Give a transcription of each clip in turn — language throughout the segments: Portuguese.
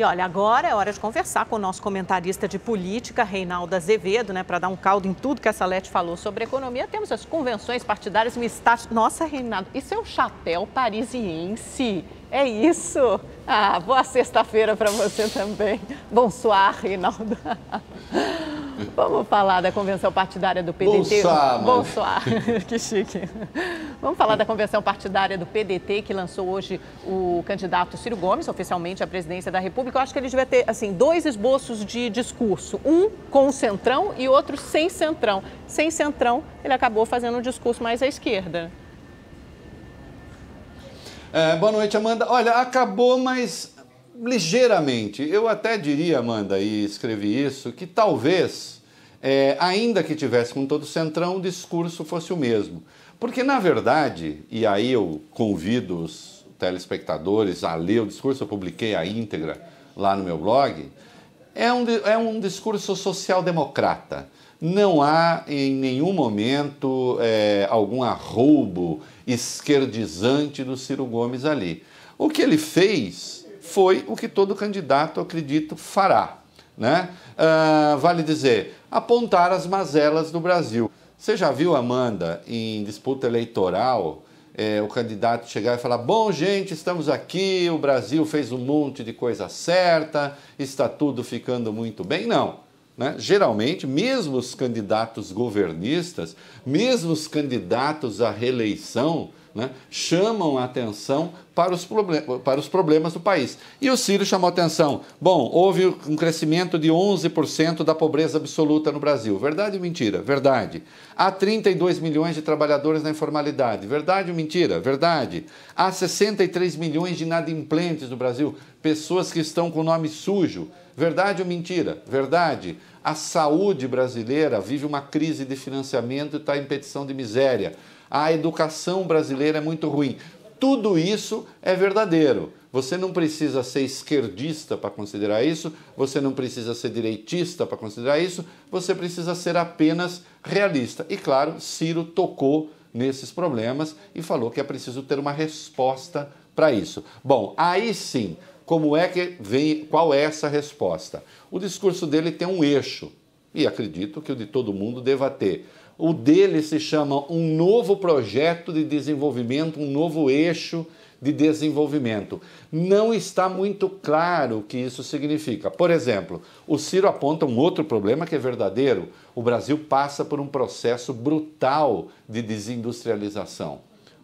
E olha, agora é hora de conversar com o nosso comentarista de política, Reinaldo Azevedo, né, para dar um caldo em tudo que a Salete falou sobre economia. Temos as convenções partidárias, um estágio. Nossa, Reinaldo, isso é um chapéu parisiense. É isso. Ah, boa sexta-feira para você também. Bonsoir, Reinaldo. Vamos falar da convenção partidária do PDT. Bonsoir. Bolsonaro. que chique. Vamos falar da convenção partidária do PDT, que lançou hoje o candidato Ciro Gomes, oficialmente à presidência da República. Eu acho que ele devia ter, assim, dois esboços de discurso. Um com o centrão e outro sem centrão. Sem centrão, ele acabou fazendo um discurso mais à esquerda. É, boa noite, Amanda. Olha, acabou, mas ligeiramente. Eu até diria, Amanda, e escrevi isso, que talvez, é, ainda que tivesse com todo o centrão, o discurso fosse o mesmo. Porque, na verdade, e aí eu convido os telespectadores a ler o discurso, eu publiquei a íntegra lá no meu blog, é um, é um discurso social-democrata. Não há em nenhum momento é, algum arroubo esquerdizante do Ciro Gomes ali. O que ele fez foi o que todo candidato, acredito, fará. Né? Uh, vale dizer, apontar as mazelas do Brasil. Você já viu, Amanda, em disputa eleitoral, é, o candidato chegar e falar: bom, gente, estamos aqui, o Brasil fez um monte de coisa certa, está tudo ficando muito bem? Não. Né? Geralmente, mesmo os candidatos governistas, mesmo os candidatos à reeleição, né, chamam a atenção para os, para os problemas do país. E o Ciro chamou atenção. Bom, houve um crescimento de 11% da pobreza absoluta no Brasil. Verdade ou mentira? Verdade. Há 32 milhões de trabalhadores na informalidade. Verdade ou mentira? Verdade. Há 63 milhões de inadimplentes no Brasil, pessoas que estão com nome sujo. Verdade ou mentira? Verdade. A saúde brasileira vive uma crise de financiamento e está em petição de miséria a educação brasileira é muito ruim. Tudo isso é verdadeiro. Você não precisa ser esquerdista para considerar isso, você não precisa ser direitista para considerar isso, você precisa ser apenas realista. E claro, Ciro tocou nesses problemas e falou que é preciso ter uma resposta para isso. Bom, aí sim, como é que vem, qual é essa resposta? O discurso dele tem um eixo, e acredito que o de todo mundo deva ter o dele se chama Um Novo Projeto de Desenvolvimento, um novo eixo de desenvolvimento. Não está muito claro o que isso significa. Por exemplo, o Ciro aponta um outro problema que é verdadeiro: o Brasil passa por um processo brutal de desindustrialização.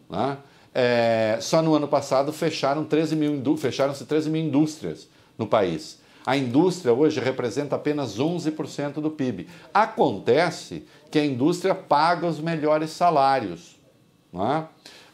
Né? É, só no ano passado fecharam 13 mil, fecharam-se 13 mil indústrias no país. A indústria hoje representa apenas 11% do PIB. Acontece que a indústria paga os melhores salários. É?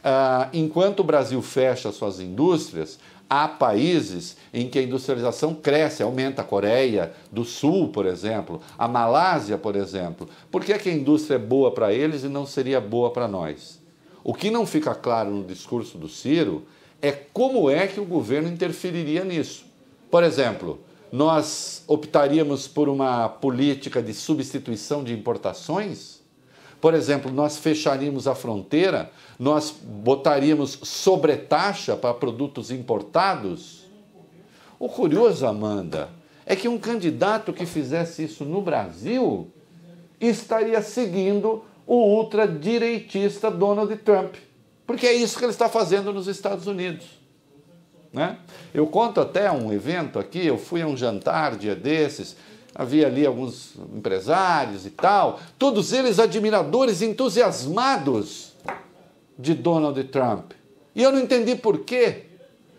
Ah, enquanto o Brasil fecha suas indústrias, há países em que a industrialização cresce, aumenta. A Coreia do Sul, por exemplo, a Malásia, por exemplo. Por que, é que a indústria é boa para eles e não seria boa para nós? O que não fica claro no discurso do Ciro é como é que o governo interferiria nisso. Por exemplo, nós optaríamos por uma política de substituição de importações? Por exemplo, nós fecharíamos a fronteira, nós botaríamos sobretaxa para produtos importados? O curioso, Amanda, é que um candidato que fizesse isso no Brasil estaria seguindo o ultradireitista Donald Trump, porque é isso que ele está fazendo nos Estados Unidos. Né? Eu conto até um evento aqui, eu fui a um jantar dia desses, havia ali alguns empresários e tal, todos eles admiradores entusiasmados de Donald Trump. E eu não entendi por quê.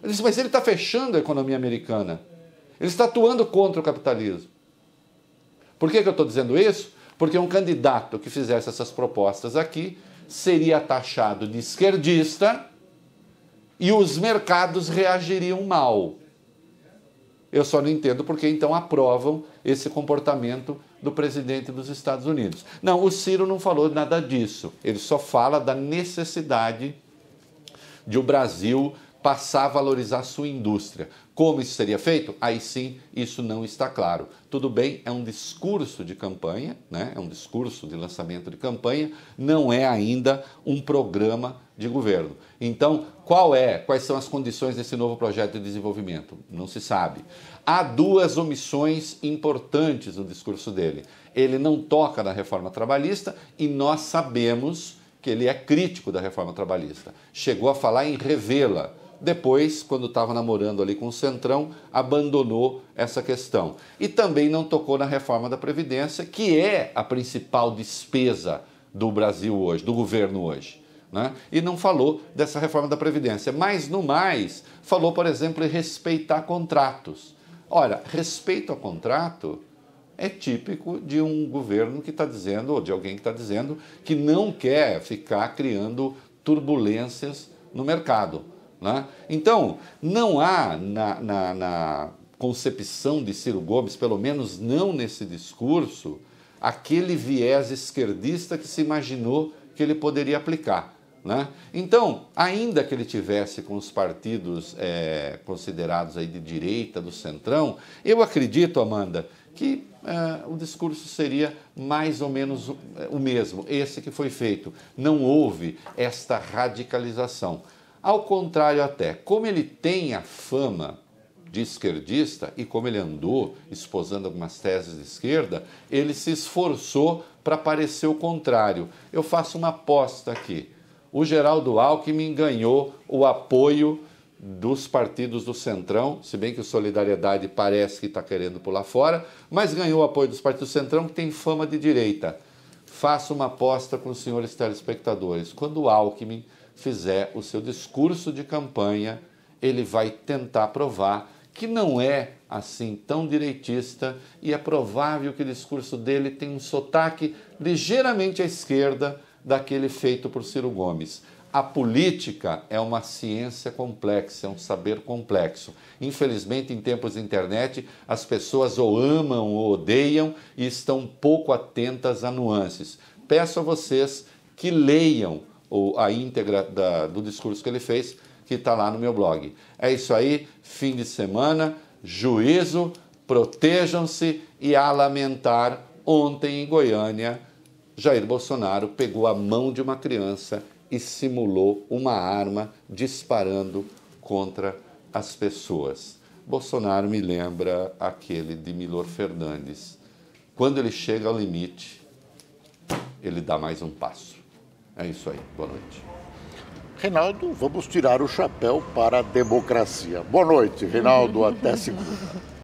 Eu disse, mas ele está fechando a economia americana. Ele está atuando contra o capitalismo. Por que, que eu estou dizendo isso? Porque um candidato que fizesse essas propostas aqui seria taxado de esquerdista e os mercados reagiriam mal. Eu só não entendo porque então aprovam esse comportamento do presidente dos Estados Unidos. Não, o Ciro não falou nada disso. Ele só fala da necessidade de o Brasil passar a valorizar sua indústria. Como isso seria feito? Aí sim, isso não está claro. Tudo bem, é um discurso de campanha, né? é um discurso de lançamento de campanha, não é ainda um programa de governo. Então, qual é, quais são as condições desse novo projeto de desenvolvimento? Não se sabe. Há duas omissões importantes no discurso dele. Ele não toca na reforma trabalhista e nós sabemos que ele é crítico da reforma trabalhista. Chegou a falar em revê-la depois, quando estava namorando ali com o Centrão, abandonou essa questão. E também não tocou na reforma da Previdência, que é a principal despesa do Brasil hoje, do governo hoje. Né? E não falou dessa reforma da Previdência. Mas, no mais, falou, por exemplo, em respeitar contratos. Olha, respeito a contrato é típico de um governo que está dizendo, ou de alguém que está dizendo, que não quer ficar criando turbulências no mercado. Né? Então, não há na, na, na concepção de Ciro Gomes, pelo menos não nesse discurso, aquele viés esquerdista que se imaginou que ele poderia aplicar. Né? Então, ainda que ele tivesse com os partidos é, considerados aí de direita, do centrão, eu acredito, Amanda, que é, o discurso seria mais ou menos o é, mesmo, esse que foi feito. Não houve esta radicalização. Ao contrário, até, como ele tem a fama de esquerdista e como ele andou esposando algumas teses de esquerda, ele se esforçou para parecer o contrário. Eu faço uma aposta aqui. O Geraldo Alckmin ganhou o apoio dos partidos do Centrão, se bem que o Solidariedade parece que está querendo pular fora, mas ganhou o apoio dos partidos do Centrão, que tem fama de direita. Faço uma aposta com os senhores telespectadores. Quando o Alckmin fizer o seu discurso de campanha, ele vai tentar provar que não é assim tão direitista e é provável que o discurso dele tenha um sotaque ligeiramente à esquerda daquele feito por Ciro Gomes. A política é uma ciência complexa, é um saber complexo. Infelizmente, em tempos de internet, as pessoas ou amam ou odeiam e estão pouco atentas a nuances. Peço a vocês que leiam ou a íntegra da, do discurso que ele fez, que está lá no meu blog. É isso aí, fim de semana, juízo, protejam-se e a lamentar, ontem em Goiânia, Jair Bolsonaro pegou a mão de uma criança e simulou uma arma disparando contra as pessoas. Bolsonaro me lembra aquele de Milor Fernandes. Quando ele chega ao limite, ele dá mais um passo. É isso aí. Boa noite. Reinaldo, vamos tirar o chapéu para a democracia. Boa noite, Reinaldo. Uhum. Até segunda.